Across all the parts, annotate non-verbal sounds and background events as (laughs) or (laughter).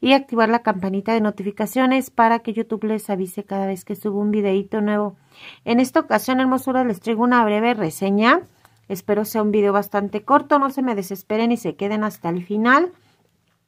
y activar la campanita de notificaciones para que YouTube les avise cada vez que subo un videito nuevo. En esta ocasión, hermosura, les traigo una breve reseña. Espero sea un video bastante corto, no se me desesperen y se queden hasta el final.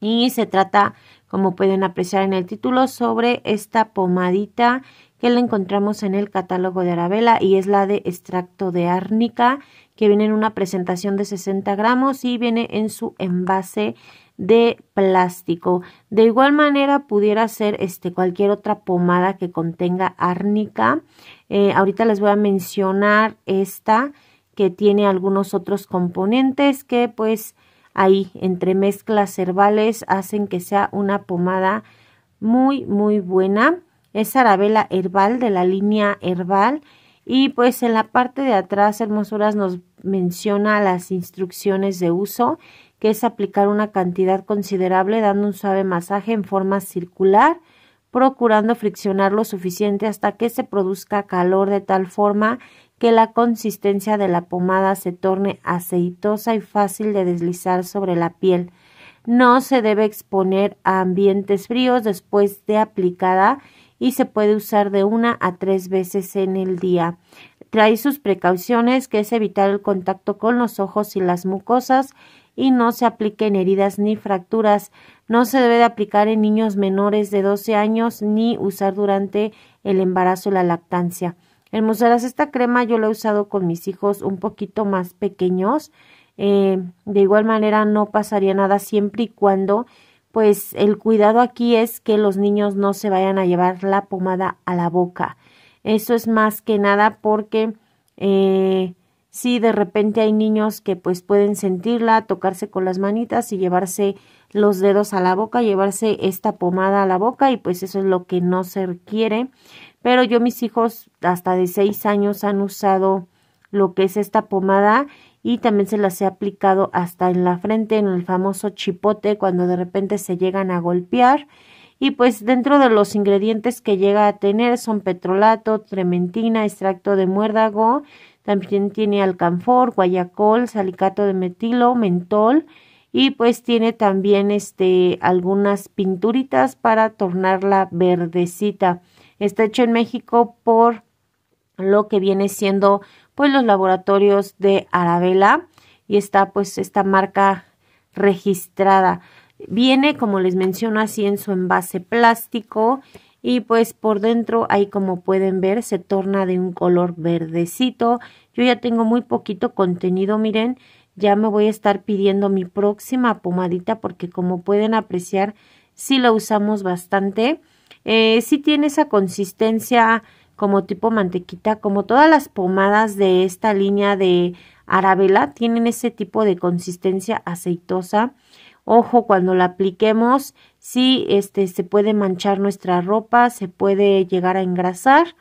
Y se trata, como pueden apreciar en el título, sobre esta pomadita que la encontramos en el catálogo de Arabella y es la de extracto de árnica que viene en una presentación de 60 gramos y viene en su envase de plástico. De igual manera pudiera ser este cualquier otra pomada que contenga árnica. Eh, ahorita les voy a mencionar esta que tiene algunos otros componentes que pues ahí entre mezclas herbales hacen que sea una pomada muy muy buena. Es arabela herbal de la línea herbal. Y pues en la parte de atrás, Hermosuras nos menciona las instrucciones de uso que es aplicar una cantidad considerable dando un suave masaje en forma circular, procurando friccionar lo suficiente hasta que se produzca calor de tal forma que la consistencia de la pomada se torne aceitosa y fácil de deslizar sobre la piel. No se debe exponer a ambientes fríos después de aplicada y se puede usar de una a tres veces en el día. Trae sus precauciones, que es evitar el contacto con los ojos y las mucosas y no se aplique en heridas ni fracturas. No se debe de aplicar en niños menores de 12 años ni usar durante el embarazo o la lactancia. Hermoseras, esta crema yo la he usado con mis hijos un poquito más pequeños. Eh, de igual manera no pasaría nada siempre y cuando pues el cuidado aquí es que los niños no se vayan a llevar la pomada a la boca. Eso es más que nada porque eh, Sí, de repente hay niños que pues pueden sentirla, tocarse con las manitas y llevarse los dedos a la boca, llevarse esta pomada a la boca y pues eso es lo que no se requiere. Pero yo mis hijos hasta de seis años han usado lo que es esta pomada y también se las he aplicado hasta en la frente, en el famoso chipote, cuando de repente se llegan a golpear. Y pues dentro de los ingredientes que llega a tener son petrolato, trementina, extracto de muérdago, también tiene alcanfor, guayacol, salicato de metilo, mentol y pues tiene también este algunas pinturitas para tornarla verdecita. Está hecho en México por lo que viene siendo pues los laboratorios de Arabella y está pues esta marca registrada. Viene, como les menciono, así en su envase plástico y pues por dentro ahí como pueden ver se torna de un color verdecito. Yo ya tengo muy poquito contenido, miren, ya me voy a estar pidiendo mi próxima pomadita porque como pueden apreciar sí la usamos bastante. Eh, sí tiene esa consistencia como tipo mantequita, como todas las pomadas de esta línea de Arabella tienen ese tipo de consistencia aceitosa. Ojo, cuando la apliquemos, sí, este, se puede manchar nuestra ropa, se puede llegar a engrasar,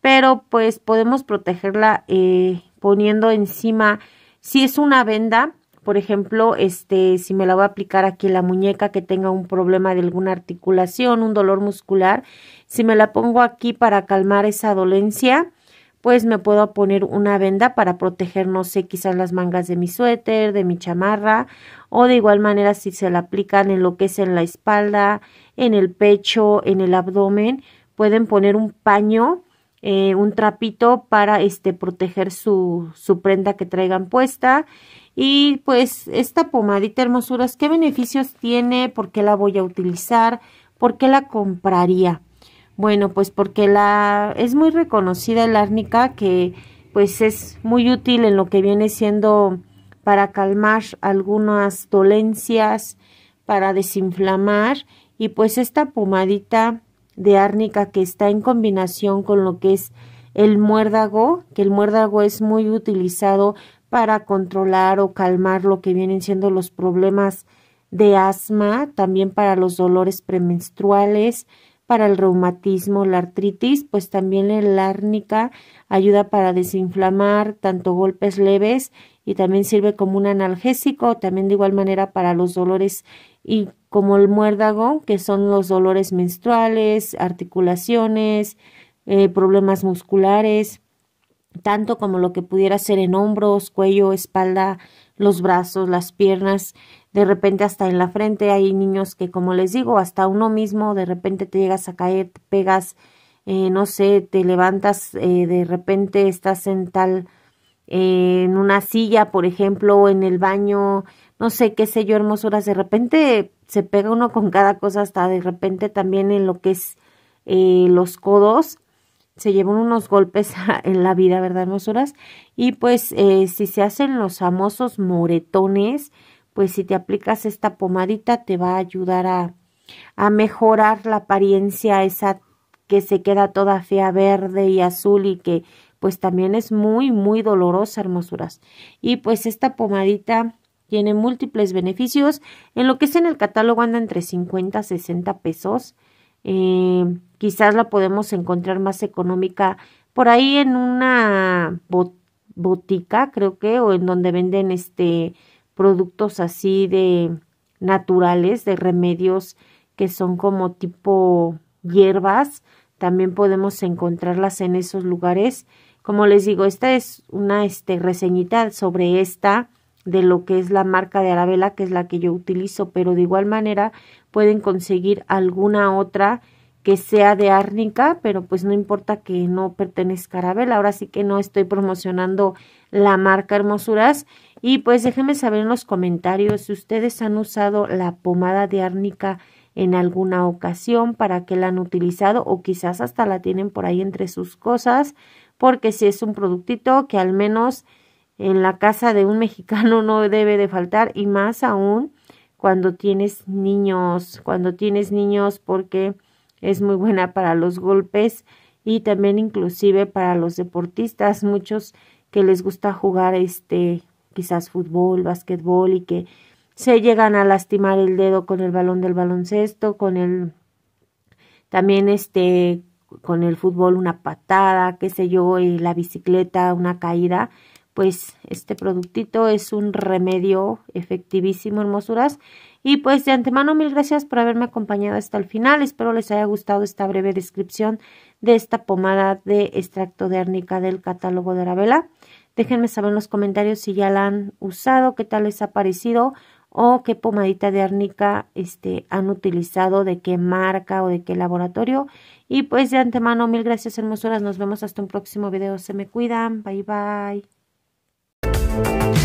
pero pues podemos protegerla eh, poniendo encima, si es una venda, por ejemplo, este, si me la voy a aplicar aquí en la muñeca que tenga un problema de alguna articulación, un dolor muscular, si me la pongo aquí para calmar esa dolencia, pues me puedo poner una venda para proteger, no sé, quizás las mangas de mi suéter, de mi chamarra, o de igual manera si se la aplican en lo que es en la espalda, en el pecho, en el abdomen, pueden poner un paño, eh, un trapito para este proteger su, su prenda que traigan puesta. Y pues esta pomadita hermosuras, ¿qué beneficios tiene? ¿Por qué la voy a utilizar? ¿Por qué la compraría? Bueno, pues porque la es muy reconocida el árnica que pues es muy útil en lo que viene siendo para calmar algunas dolencias, para desinflamar y pues esta pomadita de árnica que está en combinación con lo que es el muérdago, que el muérdago es muy utilizado para controlar o calmar lo que vienen siendo los problemas de asma, también para los dolores premenstruales, para el reumatismo, la artritis, pues también el árnica ayuda para desinflamar tanto golpes leves y también sirve como un analgésico, también de igual manera para los dolores y como el muérdago, que son los dolores menstruales, articulaciones, eh, problemas musculares tanto como lo que pudiera ser en hombros, cuello, espalda, los brazos, las piernas, de repente hasta en la frente hay niños que como les digo, hasta uno mismo de repente te llegas a caer, te pegas, eh, no sé, te levantas, eh, de repente estás en tal, eh, en una silla, por ejemplo, en el baño, no sé, qué sé yo, hermosuras, de repente se pega uno con cada cosa, hasta de repente también en lo que es los codos, se llevan unos golpes (laughs) en la vida, ¿verdad, hermosuras? Y pues eh, si se hacen los famosos moretones, pues si te aplicas esta pomadita te va a ayudar a, a mejorar la apariencia esa que se queda toda fea verde y azul y que pues también es muy muy dolorosa hermosuras y pues esta pomadita tiene múltiples beneficios en lo que es en el catálogo anda entre 50 a 60 pesos eh, quizás la podemos encontrar más económica por ahí en una botica, creo que, o en donde venden este productos así de naturales, de remedios que son como tipo hierbas. También podemos encontrarlas en esos lugares. Como les digo, esta es una este, reseñita sobre esta de lo que es la marca de Arabella, que es la que yo utilizo, pero de igual manera pueden conseguir alguna otra que sea de árnica, pero pues no importa que no pertenezca a Arabella. Ahora sí que no estoy promocionando la marca Hermosuras. Y pues déjenme saber en los comentarios si ustedes han usado la pomada de árnica en alguna ocasión, para que la han utilizado o quizás hasta la tienen por ahí entre sus cosas, porque si es un productito que al menos en la casa de un (laughs) mexicano no debe de faltar y más aún cuando tienes niños, cuando tienes niños porque es muy buena para los golpes y también inclusive para los deportistas, muchos que les gusta jugar este quizás fútbol, basquetbol y que se llegan a lastimar el dedo con el balón del baloncesto, con el también este con el fútbol una patada, qué sé yo, y la bicicleta, una caída pues este productito es un remedio efectivísimo, hermosuras. Y pues de antemano mil gracias por haberme acompañado hasta el final. Espero les haya gustado esta breve descripción de esta pomada de extracto de árnica del catálogo de Arabella. Déjenme saber en los comentarios si ya la han usado, qué tal les ha parecido o qué pomadita de árnica este, han utilizado, de qué marca o de qué laboratorio. Y pues de antemano mil gracias hermosuras. Nos vemos hasta un próximo video. Se me cuidan. Bye bye. you.